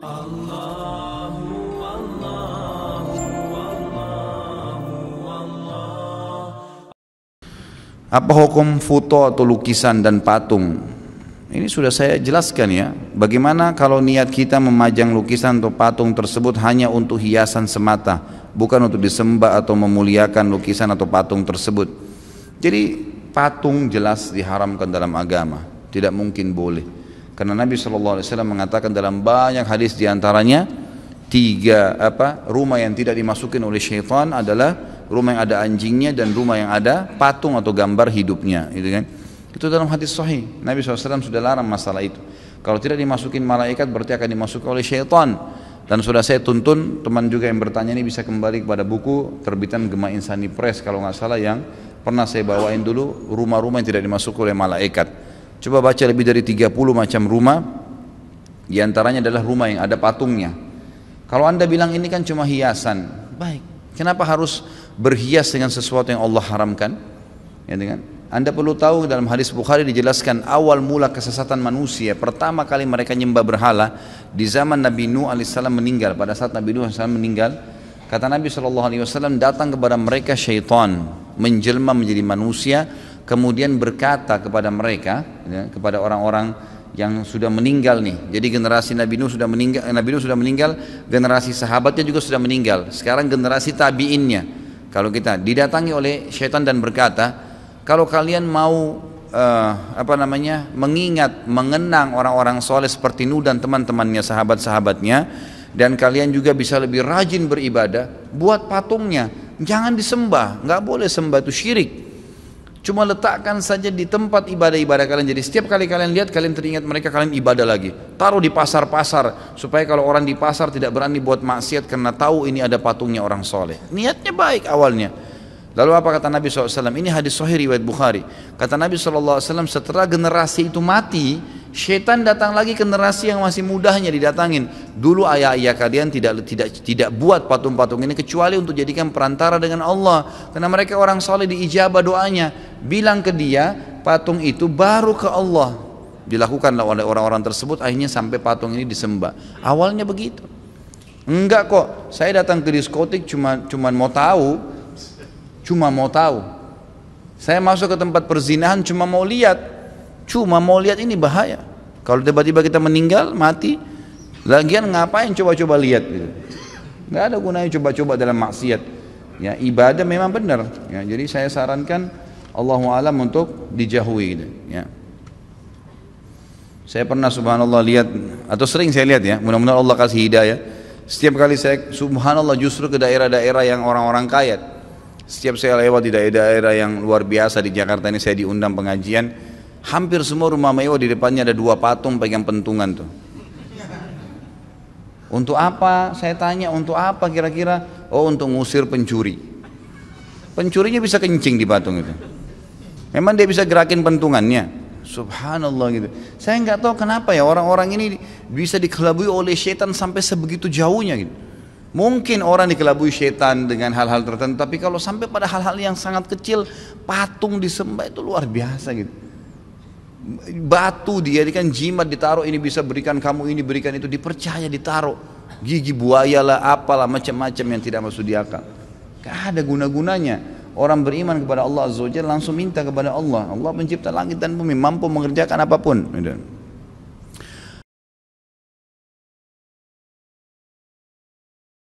Apa hukum foto atau lukisan dan patung? Ini sudah saya jelaskan ya. Bagaimana kalau niat kita memajang lukisan atau patung tersebut hanya untuk hiasan semata, bukan untuk disembah atau memuliakan lukisan atau patung tersebut. Jadi patung jelas diharamkan dalam agama, tidak mungkin boleh. Karena Nabi Shallallahu Alaihi Wasallam mengatakan dalam banyak hadis diantaranya tiga apa rumah yang tidak dimasukin oleh syaitan adalah rumah yang ada anjingnya dan rumah yang ada patung atau gambar hidupnya, gitu kan? Itu dalam hadis sahih. Nabi SAW sudah larang masalah itu. Kalau tidak dimasukin malaikat berarti akan dimasuki oleh syaitan. Dan sudah saya tuntun teman juga yang bertanya ini bisa kembali kepada buku terbitan Gema Insani Press kalau nggak salah yang pernah saya bawain dulu rumah-rumah yang tidak dimasuki oleh malaikat. Coba baca lebih dari 30 macam rumah, di antaranya adalah rumah yang ada patungnya. Kalau Anda bilang ini kan cuma hiasan, baik. Kenapa harus berhias dengan sesuatu yang Allah haramkan? Ya dengan anda perlu tahu dalam hadis Bukhari dijelaskan awal mula kesesatan manusia pertama kali mereka nyembah berhala di zaman Nabi Nuh as meninggal pada saat Nabi Nuh as meninggal kata Nabi saw datang kepada mereka syaitan menjelma menjadi manusia kemudian berkata kepada mereka ya, kepada orang-orang yang sudah meninggal nih. Jadi generasi Nabi Nuh sudah meninggal, eh, Nabi Nuh sudah meninggal, generasi sahabatnya juga sudah meninggal. Sekarang generasi tabiinnya. Kalau kita didatangi oleh syaitan dan berkata, kalau kalian mau uh, apa namanya mengingat, mengenang orang-orang soleh seperti Nuh dan teman-temannya, sahabat-sahabatnya, dan kalian juga bisa lebih rajin beribadah, buat patungnya, jangan disembah, nggak boleh sembah itu syirik. Cuma letakkan saja di tempat ibadah-ibadah kalian. Jadi setiap kali kalian lihat, kalian teringat mereka, kalian ibadah lagi. Taruh di pasar-pasar, supaya kalau orang di pasar tidak berani buat maksiat karena tahu ini ada patungnya orang soleh. Niatnya baik awalnya. Lalu apa kata Nabi SAW? Ini hadis sahih riwayat Bukhari. Kata Nabi SAW, setelah generasi itu mati, Setan datang lagi ke generasi yang masih mudahnya didatangin. Dulu ayah-ayah kalian tidak tidak tidak buat patung-patung ini kecuali untuk jadikan perantara dengan Allah. Karena mereka orang soleh diijabah doanya. Bilang ke dia, patung itu baru ke Allah. Dilakukanlah oleh orang-orang tersebut akhirnya sampai patung ini disembah. Awalnya begitu. Enggak kok, saya datang ke diskotik cuma cuma mau tahu, cuma mau tahu. Saya masuk ke tempat perzinahan cuma mau lihat, Cuma mau lihat ini bahaya. Kalau tiba-tiba kita meninggal, mati, lagian ngapain coba-coba lihat gitu. Nggak ada gunanya coba-coba dalam maksiat. Ya, ibadah memang benar. Ya, jadi saya sarankan Allahu alam untuk dijauhi gitu, ya. Saya pernah subhanallah lihat atau sering saya lihat ya, mudah-mudahan Allah kasih hidayah. Setiap kali saya subhanallah justru ke daerah-daerah yang orang-orang kaya. Setiap saya lewat di daerah-daerah yang luar biasa di Jakarta ini saya diundang pengajian, Hampir semua rumah mewah di depannya ada dua patung pegang pentungan tuh. Untuk apa? Saya tanya, untuk apa kira-kira? Oh, untuk ngusir pencuri. Pencurinya bisa kencing di patung itu. Memang dia bisa gerakin pentungannya. Subhanallah gitu. Saya nggak tahu kenapa ya orang-orang ini bisa dikelabui oleh setan sampai sebegitu jauhnya gitu. Mungkin orang dikelabui setan dengan hal-hal tertentu, tapi kalau sampai pada hal-hal yang sangat kecil, patung disembah itu luar biasa gitu batu dia kan jimat ditaruh ini bisa berikan kamu ini berikan itu dipercaya ditaruh gigi buaya lah apalah macam-macam yang tidak masuk di akal gak ada guna-gunanya orang beriman kepada Allah Azza langsung minta kepada Allah Allah mencipta langit dan bumi mampu mengerjakan apapun